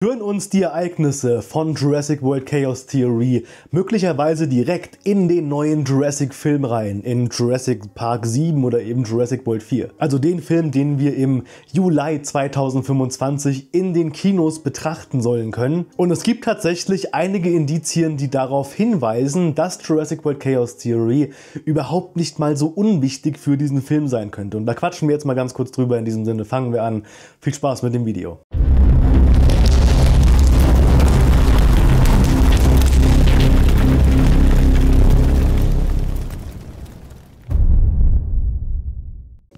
führen uns die Ereignisse von Jurassic World Chaos Theory möglicherweise direkt in den neuen Jurassic Film rein, in Jurassic Park 7 oder eben Jurassic World 4. Also den Film, den wir im Juli 2025 in den Kinos betrachten sollen können. Und es gibt tatsächlich einige Indizien, die darauf hinweisen, dass Jurassic World Chaos Theory überhaupt nicht mal so unwichtig für diesen Film sein könnte. Und da quatschen wir jetzt mal ganz kurz drüber. In diesem Sinne fangen wir an. Viel Spaß mit dem Video.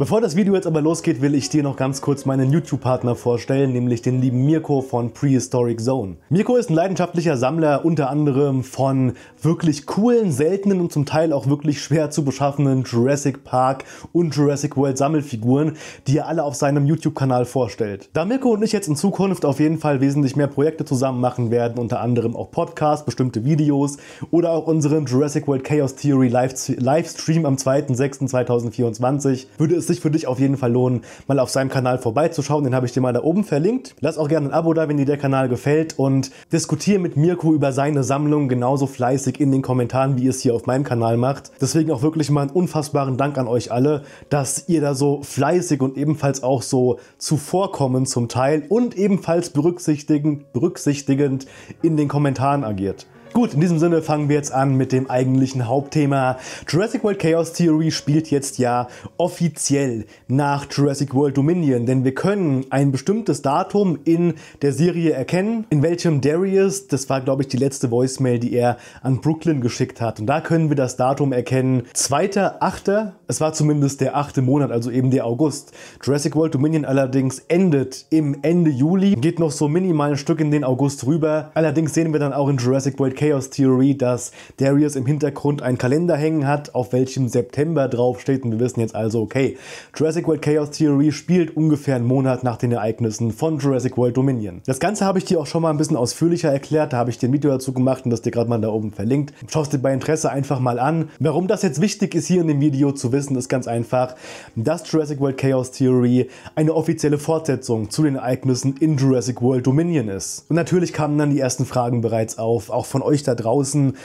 Bevor das Video jetzt aber losgeht, will ich dir noch ganz kurz meinen YouTube-Partner vorstellen, nämlich den lieben Mirko von Prehistoric Zone. Mirko ist ein leidenschaftlicher Sammler unter anderem von wirklich coolen, seltenen und zum Teil auch wirklich schwer zu beschaffenen Jurassic Park und Jurassic World Sammelfiguren, die er alle auf seinem YouTube-Kanal vorstellt. Da Mirko und ich jetzt in Zukunft auf jeden Fall wesentlich mehr Projekte zusammen machen werden, unter anderem auch Podcasts, bestimmte Videos oder auch unseren Jurassic World Chaos Theory Livestream am 2.6.2024, würde es sich für dich auf jeden Fall lohnen, mal auf seinem Kanal vorbeizuschauen. Den habe ich dir mal da oben verlinkt. Lass auch gerne ein Abo da, wenn dir der Kanal gefällt und diskutiere mit Mirko über seine Sammlung genauso fleißig in den Kommentaren, wie ihr es hier auf meinem Kanal macht. Deswegen auch wirklich mal einen unfassbaren Dank an euch alle, dass ihr da so fleißig und ebenfalls auch so zuvorkommend zum Teil und ebenfalls berücksichtigend, berücksichtigend in den Kommentaren agiert. Gut, in diesem Sinne fangen wir jetzt an mit dem eigentlichen Hauptthema. Jurassic World Chaos Theory spielt jetzt ja offiziell nach Jurassic World Dominion, denn wir können ein bestimmtes Datum in der Serie erkennen, in welchem Darius, das war glaube ich die letzte Voicemail, die er an Brooklyn geschickt hat. Und da können wir das Datum erkennen, 2.8., es war zumindest der 8. Monat, also eben der August. Jurassic World Dominion allerdings endet im Ende Juli, geht noch so minimal ein Stück in den August rüber. Allerdings sehen wir dann auch in Jurassic World Chaos Theory, dass Darius im Hintergrund einen Kalender hängen hat, auf welchem September draufsteht. Und wir wissen jetzt also, okay, Jurassic World Chaos Theory spielt ungefähr einen Monat nach den Ereignissen von Jurassic World Dominion. Das Ganze habe ich dir auch schon mal ein bisschen ausführlicher erklärt. Da habe ich dir ein Video dazu gemacht und das dir gerade mal da oben verlinkt. Schau es dir bei Interesse einfach mal an. Warum das jetzt wichtig ist, hier in dem Video zu wissen, ist ganz einfach, dass Jurassic World Chaos Theory eine offizielle Fortsetzung zu den Ereignissen in Jurassic World Dominion ist. Und natürlich kamen dann die ersten Fragen bereits auf, auch von euch euch da draußen,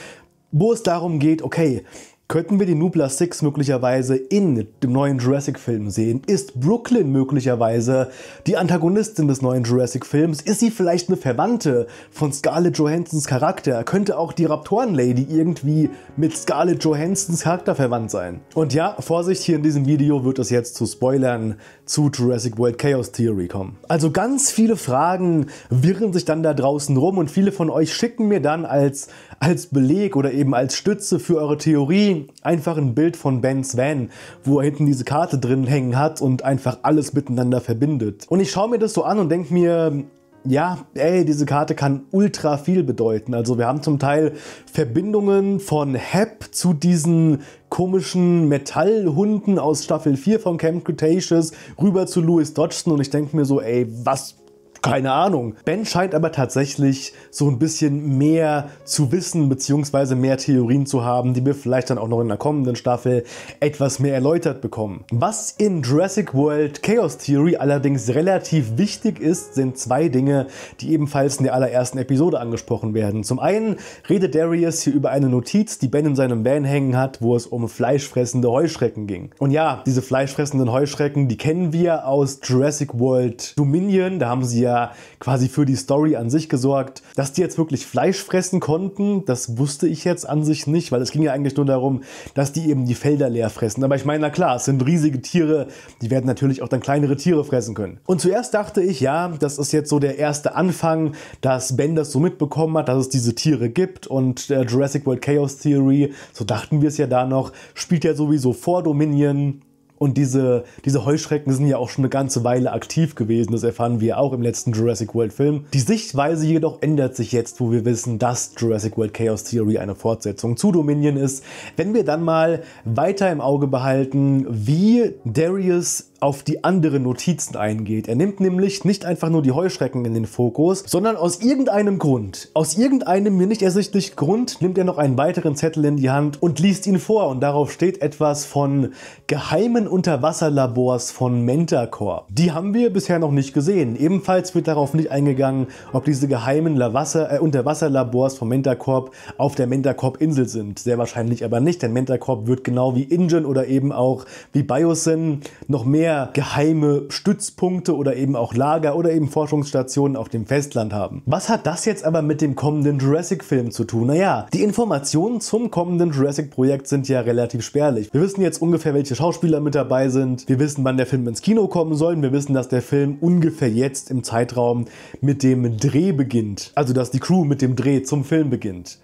wo es darum geht, okay, Könnten wir die Nubla 6 möglicherweise in dem neuen Jurassic-Film sehen? Ist Brooklyn möglicherweise die Antagonistin des neuen Jurassic-Films? Ist sie vielleicht eine Verwandte von Scarlett Johansons Charakter? Könnte auch die Raptoren-Lady irgendwie mit Scarlett Johansons Charakter verwandt sein? Und ja, Vorsicht, hier in diesem Video wird es jetzt zu Spoilern zu Jurassic World Chaos Theory kommen. Also ganz viele Fragen wirren sich dann da draußen rum und viele von euch schicken mir dann als, als Beleg oder eben als Stütze für eure Theorie einfach ein Bild von Bens Van, wo er hinten diese Karte drin hängen hat und einfach alles miteinander verbindet. Und ich schaue mir das so an und denke mir, ja, ey, diese Karte kann ultra viel bedeuten. Also wir haben zum Teil Verbindungen von Hep zu diesen komischen Metallhunden aus Staffel 4 von Camp Cretaceous rüber zu Louis Dodgson und ich denke mir so, ey, was keine Ahnung. Ben scheint aber tatsächlich so ein bisschen mehr zu wissen, beziehungsweise mehr Theorien zu haben, die wir vielleicht dann auch noch in der kommenden Staffel etwas mehr erläutert bekommen. Was in Jurassic World Chaos Theory allerdings relativ wichtig ist, sind zwei Dinge, die ebenfalls in der allerersten Episode angesprochen werden. Zum einen redet Darius hier über eine Notiz, die Ben in seinem Van hängen hat, wo es um fleischfressende Heuschrecken ging. Und ja, diese fleischfressenden Heuschrecken, die kennen wir aus Jurassic World Dominion, da haben sie ja quasi für die Story an sich gesorgt. Dass die jetzt wirklich Fleisch fressen konnten, das wusste ich jetzt an sich nicht, weil es ging ja eigentlich nur darum, dass die eben die Felder leer fressen. Aber ich meine, na klar, es sind riesige Tiere, die werden natürlich auch dann kleinere Tiere fressen können. Und zuerst dachte ich, ja, das ist jetzt so der erste Anfang, dass Ben das so mitbekommen hat, dass es diese Tiere gibt und der Jurassic World Chaos Theory, so dachten wir es ja da noch, spielt ja sowieso vor Dominion und diese, diese Heuschrecken sind ja auch schon eine ganze Weile aktiv gewesen. Das erfahren wir auch im letzten Jurassic World Film. Die Sichtweise jedoch ändert sich jetzt, wo wir wissen, dass Jurassic World Chaos Theory eine Fortsetzung zu Dominion ist. Wenn wir dann mal weiter im Auge behalten, wie Darius auf die anderen Notizen eingeht. Er nimmt nämlich nicht einfach nur die Heuschrecken in den Fokus, sondern aus irgendeinem Grund, aus irgendeinem mir nicht ersichtlichen Grund, nimmt er noch einen weiteren Zettel in die Hand und liest ihn vor. Und darauf steht etwas von geheimen Unterwasserlabors von Mentacore. Die haben wir bisher noch nicht gesehen. Ebenfalls wird darauf nicht eingegangen, ob diese geheimen Lavasser, äh, Unterwasserlabors von Mentacorp auf der Mentacorp-Insel sind. Sehr wahrscheinlich aber nicht, denn Mentacorp wird genau wie Ingen oder eben auch wie Biosyn noch mehr mehr geheime Stützpunkte oder eben auch Lager oder eben Forschungsstationen auf dem Festland haben. Was hat das jetzt aber mit dem kommenden Jurassic-Film zu tun? Naja, die Informationen zum kommenden Jurassic-Projekt sind ja relativ spärlich. Wir wissen jetzt ungefähr, welche Schauspieler mit dabei sind. Wir wissen, wann der Film ins Kino kommen soll. Wir wissen, dass der Film ungefähr jetzt im Zeitraum mit dem Dreh beginnt. Also, dass die Crew mit dem Dreh zum Film beginnt.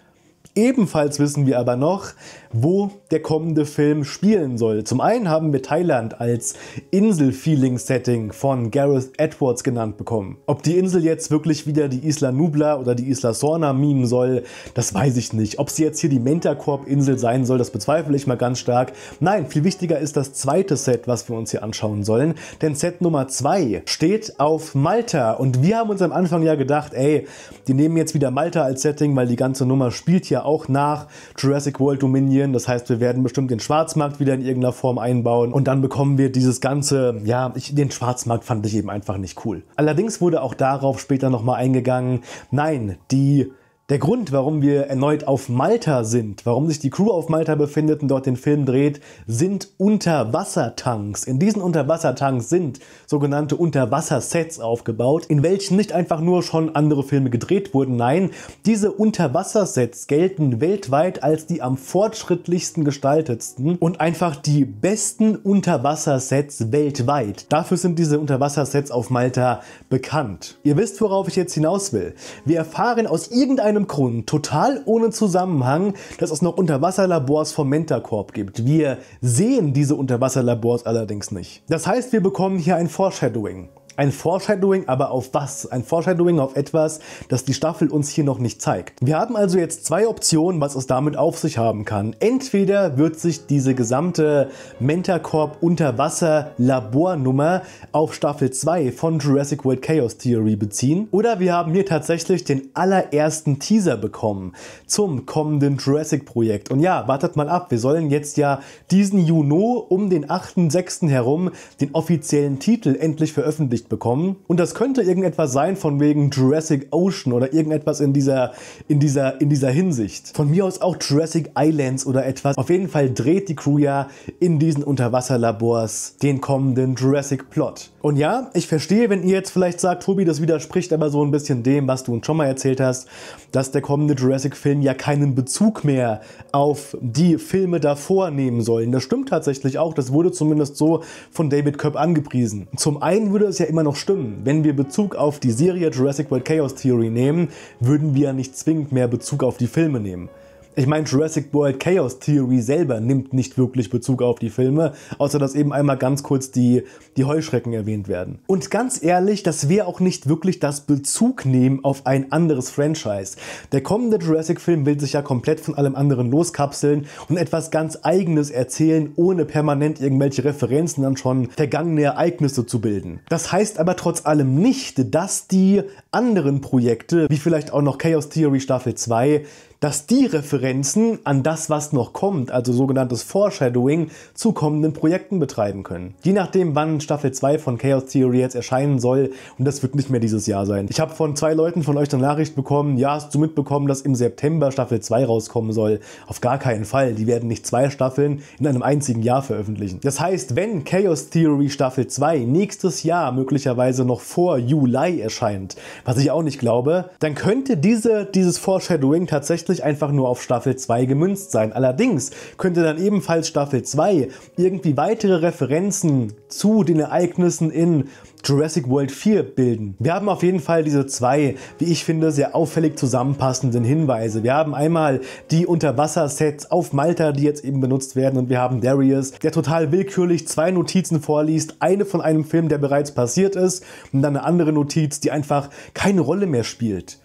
Ebenfalls wissen wir aber noch, wo der kommende Film spielen soll. Zum einen haben wir Thailand als Insel-Feeling-Setting von Gareth Edwards genannt bekommen. Ob die Insel jetzt wirklich wieder die Isla Nubla oder die Isla Sorna mimen soll, das weiß ich nicht. Ob sie jetzt hier die Mentacorp-Insel sein soll, das bezweifle ich mal ganz stark. Nein, viel wichtiger ist das zweite Set, was wir uns hier anschauen sollen. Denn Set Nummer 2 steht auf Malta. Und wir haben uns am Anfang ja gedacht, ey, die nehmen jetzt wieder Malta als Setting, weil die ganze Nummer spielt ja auch nach Jurassic World Dominion regulieren. Das heißt, wir werden bestimmt den Schwarzmarkt wieder in irgendeiner Form einbauen und dann bekommen wir dieses ganze, ja, ich, den Schwarzmarkt fand ich eben einfach nicht cool. Allerdings wurde auch darauf später nochmal eingegangen, nein, die der Grund, warum wir erneut auf Malta sind, warum sich die Crew auf Malta befindet und dort den Film dreht, sind Unterwassertanks. In diesen Unterwassertanks sind sogenannte Unterwassersets aufgebaut, in welchen nicht einfach nur schon andere Filme gedreht wurden. Nein, diese Unterwassersets gelten weltweit als die am fortschrittlichsten gestaltetsten und einfach die besten Unterwassersets weltweit. Dafür sind diese Unterwassersets auf Malta bekannt. Ihr wisst, worauf ich jetzt hinaus will. Wir erfahren aus irgendeinem irgendeinem Grund, total ohne Zusammenhang, dass es noch Unterwasserlabors vom MentaCorp gibt. Wir sehen diese Unterwasserlabors allerdings nicht. Das heißt, wir bekommen hier ein Foreshadowing. Ein Foreshadowing, aber auf was? Ein Foreshadowing auf etwas, das die Staffel uns hier noch nicht zeigt. Wir haben also jetzt zwei Optionen, was es damit auf sich haben kann. Entweder wird sich diese gesamte Mentacorp Unterwasser Labornummer auf Staffel 2 von Jurassic World Chaos Theory beziehen, oder wir haben hier tatsächlich den allerersten Teaser bekommen zum kommenden Jurassic Projekt. Und ja, wartet mal ab, wir sollen jetzt ja diesen Juno um den 8.6. herum den offiziellen Titel endlich veröffentlichen genehmigt bekommen. Und das könnte irgendetwas sein von wegen Jurassic Ocean oder irgendetwas in dieser, in dieser, in dieser Hinsicht. Von mir aus auch Jurassic Islands oder etwas. Auf jeden Fall dreht die Crew ja in diesen Unterwasserlabors den kommenden Jurassic Plot. Und ja, ich verstehe, wenn ihr jetzt vielleicht sagt, Tobi, das widerspricht aber so ein bisschen dem, was du uns schon mal erzählt hast, dass der kommende Jurassic-Film ja keinen Bezug mehr auf die Filme davor nehmen soll. Das stimmt tatsächlich auch, das wurde zumindest so von David Köpp angepriesen. Zum einen würde es ja immer noch stimmen, wenn wir Bezug auf die Serie Jurassic World Chaos Theory nehmen, würden wir ja nicht zwingend mehr Bezug auf die Filme nehmen. Ich meine, Jurassic World Chaos Theory selber nimmt nicht wirklich Bezug auf die Filme, außer dass eben einmal ganz kurz die, die Heuschrecken erwähnt werden. Und ganz ehrlich, das wäre auch nicht wirklich das Bezug nehmen auf ein anderes Franchise. Der kommende Jurassic-Film will sich ja komplett von allem anderen loskapseln und etwas ganz Eigenes erzählen, ohne permanent irgendwelche Referenzen an schon vergangene Ereignisse zu bilden. Das heißt aber trotz allem nicht, dass die anderen Projekte, wie vielleicht auch noch Chaos Theory Staffel 2, dass die Referenzen an das, was noch kommt, also sogenanntes Foreshadowing, zu kommenden Projekten betreiben können. Je nachdem, wann Staffel 2 von Chaos Theory jetzt erscheinen soll, und das wird nicht mehr dieses Jahr sein. Ich habe von zwei Leuten von euch eine Nachricht bekommen, ja, hast du mitbekommen, dass im September Staffel 2 rauskommen soll? Auf gar keinen Fall, die werden nicht zwei Staffeln in einem einzigen Jahr veröffentlichen. Das heißt, wenn Chaos Theory Staffel 2 nächstes Jahr möglicherweise noch vor Juli erscheint, was ich auch nicht glaube, dann könnte diese, dieses Foreshadowing tatsächlich nicht einfach nur auf Staffel 2 gemünzt sein. Allerdings könnte dann ebenfalls Staffel 2 irgendwie weitere Referenzen zu den Ereignissen in Jurassic World 4 bilden. Wir haben auf jeden Fall diese zwei, wie ich finde, sehr auffällig zusammenpassenden Hinweise. Wir haben einmal die Unterwassersets auf Malta, die jetzt eben benutzt werden und wir haben Darius, der total willkürlich zwei Notizen vorliest, eine von einem Film, der bereits passiert ist und dann eine andere Notiz, die einfach keine Rolle mehr spielt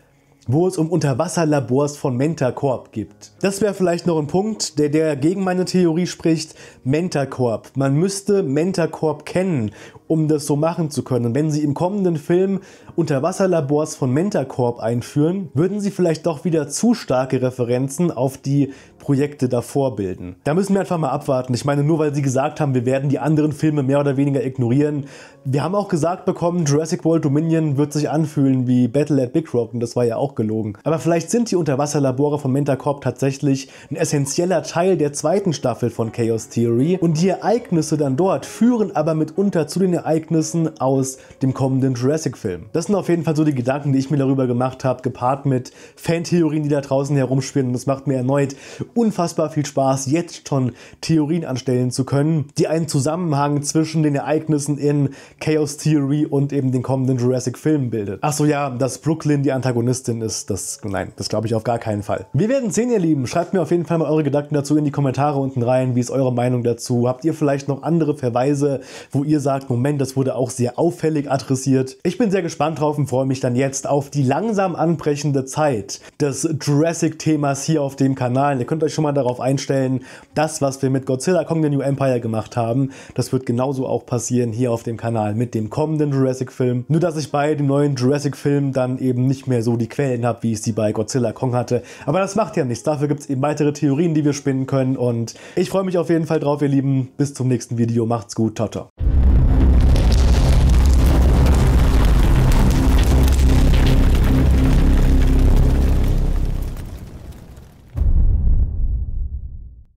wo es um Unterwasserlabors von MentaCorp gibt. Das wäre vielleicht noch ein Punkt, der, der gegen meine Theorie spricht. MentaCorp. Man müsste MentaCorp kennen, um das so machen zu können. Und wenn sie im kommenden Film Unterwasserlabors von MentaCorp einführen, würden sie vielleicht doch wieder zu starke Referenzen auf die Projekte davor bilden. Da müssen wir einfach mal abwarten. Ich meine, nur weil sie gesagt haben, wir werden die anderen Filme mehr oder weniger ignorieren. Wir haben auch gesagt bekommen, Jurassic World Dominion wird sich anfühlen wie Battle at Big Rock und das war ja auch gelogen. Aber vielleicht sind die Unterwasserlabore von MentaCorp tatsächlich ein essentieller Teil der zweiten Staffel von Chaos Theory und die Ereignisse dann dort führen aber mitunter zu den Ereignissen aus dem kommenden Jurassic-Film. Das sind auf jeden Fall so die Gedanken, die ich mir darüber gemacht habe, gepaart mit Fantheorien, die da draußen herumspielen und das macht mir erneut unfassbar viel Spaß, jetzt schon Theorien anstellen zu können, die einen Zusammenhang zwischen den Ereignissen in Chaos Theory und eben den kommenden Jurassic Film bildet. Achso ja, dass Brooklyn die Antagonistin ist, das nein, das glaube ich auf gar keinen Fall. Wir werden sehen, ihr Lieben. Schreibt mir auf jeden Fall mal eure Gedanken dazu in die Kommentare unten rein. Wie ist eure Meinung dazu? Habt ihr vielleicht noch andere Verweise, wo ihr sagt, Moment, das wurde auch sehr auffällig adressiert? Ich bin sehr gespannt drauf und freue mich dann jetzt auf die langsam anbrechende Zeit des Jurassic-Themas hier auf dem Kanal. Ihr könnt euch euch schon mal darauf einstellen, das, was wir mit Godzilla Kong The New Empire gemacht haben, das wird genauso auch passieren hier auf dem Kanal mit dem kommenden Jurassic-Film. Nur, dass ich bei dem neuen Jurassic-Film dann eben nicht mehr so die Quellen habe, wie ich sie bei Godzilla Kong hatte. Aber das macht ja nichts. Dafür gibt es eben weitere Theorien, die wir spinnen können. Und ich freue mich auf jeden Fall drauf, ihr Lieben. Bis zum nächsten Video. Macht's gut. Ciao, ciao.